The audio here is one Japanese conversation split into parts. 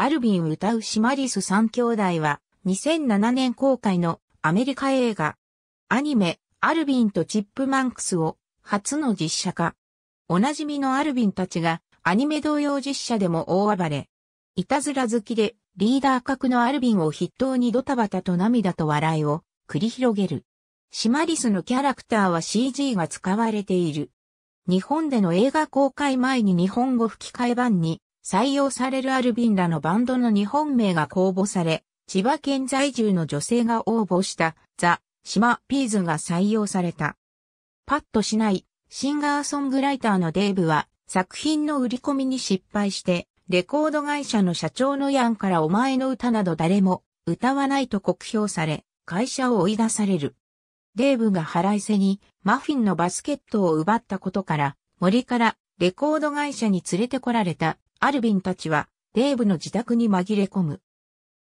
アルビン歌うシマリス三兄弟は、2007年公開のアメリカ映画、アニメ、アルビンとチップマンクスを初の実写化。おなじみのアルビンたちがアニメ同様実写でも大暴れ。いたずら好きでリーダー格のアルビンを筆頭にドタバタと涙と笑いを繰り広げる。シマリスのキャラクターは CG が使われている。日本での映画公開前に日本語吹き替え版に採用されるアルビンらのバンドの日本名が公募され、千葉県在住の女性が応募したザ・島ピーズが採用された。パッとしないシンガーソングライターのデーブは作品の売り込みに失敗してレコード会社の社長のヤンからお前の歌など誰も歌わないと酷評され会社を追い出される。デーブが腹いせにマフィンのバスケットを奪ったことから森からレコード会社に連れてこられたアルビンたちは、デーブの自宅に紛れ込む。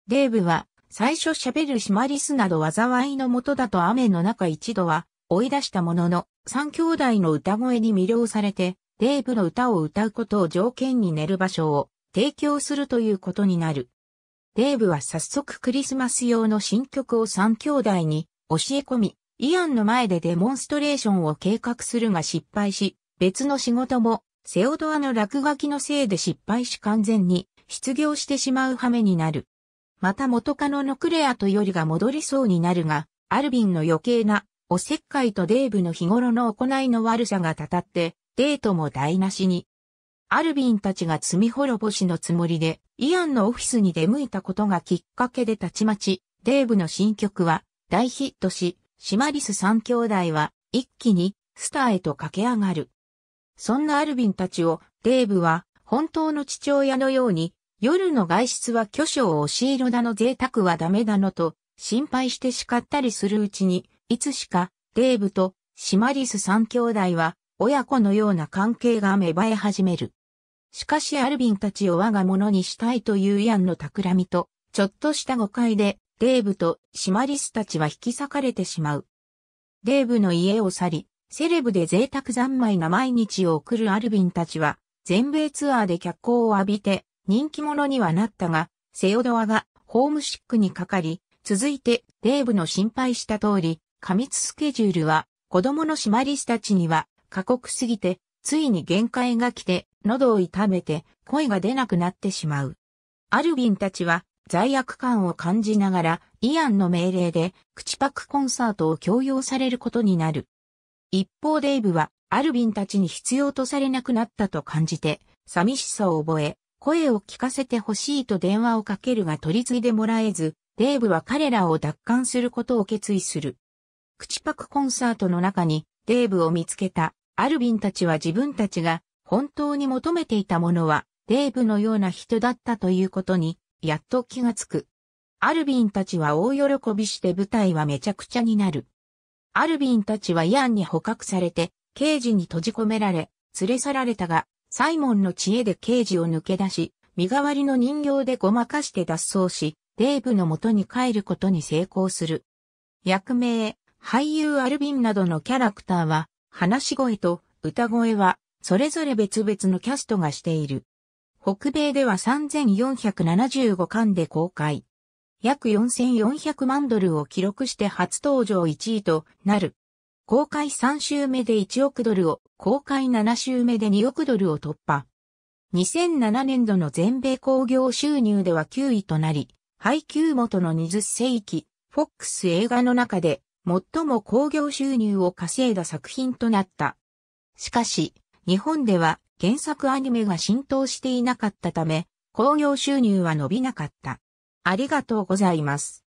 デーブは、最初喋るシマリスなど災いのもとだと雨の中一度は追い出したものの、三兄弟の歌声に魅了されて、デーブの歌を歌うことを条件に寝る場所を提供するということになる。デーブは早速クリスマス用の新曲を三兄弟に教え込み、イアンの前でデモンストレーションを計画するが失敗し、別の仕事もセオドアの落書きのせいで失敗し完全に失業してしまう羽目になる。また元カノのクレアとよりが戻りそうになるが、アルビンの余計なおせっかいとデーブの日頃の行いの悪さがたたって、デートも台無しに。アルビンたちが罪滅ぼしのつもりで、イアンのオフィスに出向いたことがきっかけでたちまち、デーブの新曲は大ヒットし、シマリス三兄弟は一気にスターへと駆け上がる。そんなアルビンたちを、デーブは、本当の父親のように、夜の外出は巨匠を押し色だの贅沢はダメだのと、心配して叱ったりするうちに、いつしか、デーブと、シマリス三兄弟は、親子のような関係が芽生え始める。しかしアルビンたちを我が物にしたいというイアンの企みと、ちょっとした誤解で、デーブとシマリスたちは引き裂かれてしまう。デーブの家を去り、セレブで贅沢三昧な毎日を送るアルビンたちは、全米ツアーで脚光を浴びて、人気者にはなったが、セオドアがホームシックにかかり、続いてデーブの心配した通り、過密スケジュールは子供のシマリスたちには過酷すぎて、ついに限界が来て、喉を痛めて声が出なくなってしまう。アルビンたちは罪悪感を感じながらイアンの命令で口パクコンサートを強要されることになる。一方デイブは、アルビンたちに必要とされなくなったと感じて、寂しさを覚え、声を聞かせてほしいと電話をかけるが取り次いでもらえず、デイブは彼らを奪還することを決意する。口パクコンサートの中にデイブを見つけたアルビンたちは自分たちが本当に求めていたものはデイブのような人だったということにやっと気がつく。アルビンたちは大喜びして舞台はめちゃくちゃになる。アルビンたちはイアンに捕獲されて、刑事に閉じ込められ、連れ去られたが、サイモンの知恵で刑事を抜け出し、身代わりの人形でごまかして脱走し、デーブの元に帰ることに成功する。役名、俳優アルビンなどのキャラクターは、話し声と歌声は、それぞれ別々のキャストがしている。北米では3475巻で公開。約4400万ドルを記録して初登場1位となる。公開3週目で1億ドルを、公開7週目で2億ドルを突破。2007年度の全米興行収入では9位となり、配給元の20世紀、フォックス映画の中で最も興行収入を稼いだ作品となった。しかし、日本では原作アニメが浸透していなかったため、興行収入は伸びなかった。ありがとうございます。